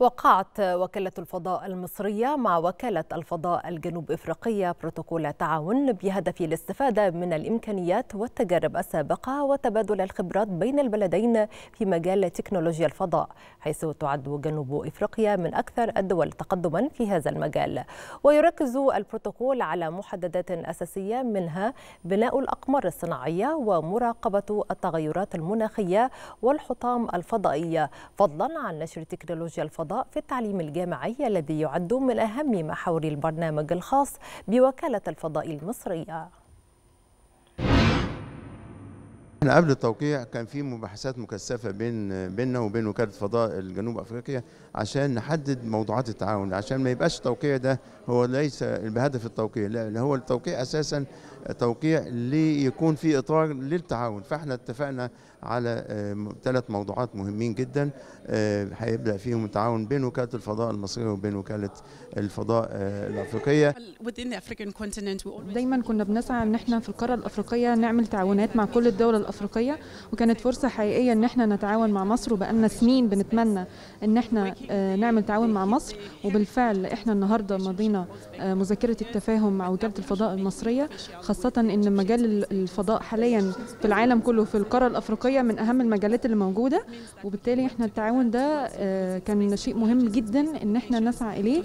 وقعت وكالة الفضاء المصرية مع وكالة الفضاء الجنوب إفريقية بروتوكول تعاون بهدف الاستفادة من الإمكانيات والتجارب السابقة وتبادل الخبرات بين البلدين في مجال تكنولوجيا الفضاء حيث تعد جنوب إفريقيا من أكثر الدول تقدما في هذا المجال ويركز البروتوكول على محددات أساسية منها بناء الأقمار الصناعية ومراقبة التغيرات المناخية والحطام الفضائية فضلا عن نشر تكنولوجيا الفضاء القضاء في التعليم الجامعي الذي يعد من أهم محاور البرنامج الخاص بوكالة الفضاء المصرية احنا قبل التوقيع كان في مباحثات مكثفه بين بيننا وبين وكاله فضاء الجنوب افريقيا عشان نحدد موضوعات التعاون عشان ما يبقاش التوقيع ده هو ليس بهدف التوقيع لا هو التوقيع اساسا توقيع ليكون في اطار للتعاون فاحنا اتفقنا على ثلاث آه، موضوعات مهمين جدا آه، هيبدا فيهم التعاون بين وكاله الفضاء المصريه وبين وكاله الفضاء آه، الافريقيه دايما كنا بنسعى ان احنا في القاره الافريقيه نعمل تعاونات مع كل الدول الافريقيه الافريقيه وكانت فرصه حقيقيه ان احنا نتعاون مع مصر وبقالنا سنين بنتمنى ان احنا آه، نعمل تعاون مع مصر وبالفعل احنا النهارده مضينا آه، مذكره التفاهم مع وكاله الفضاء المصريه خاصه ان مجال الفضاء حاليا في العالم كله في القاره الافريقيه من اهم المجالات اللي موجوده وبالتالي احنا التعاون ده آه، كان شيء مهم جدا ان احنا نسعى اليه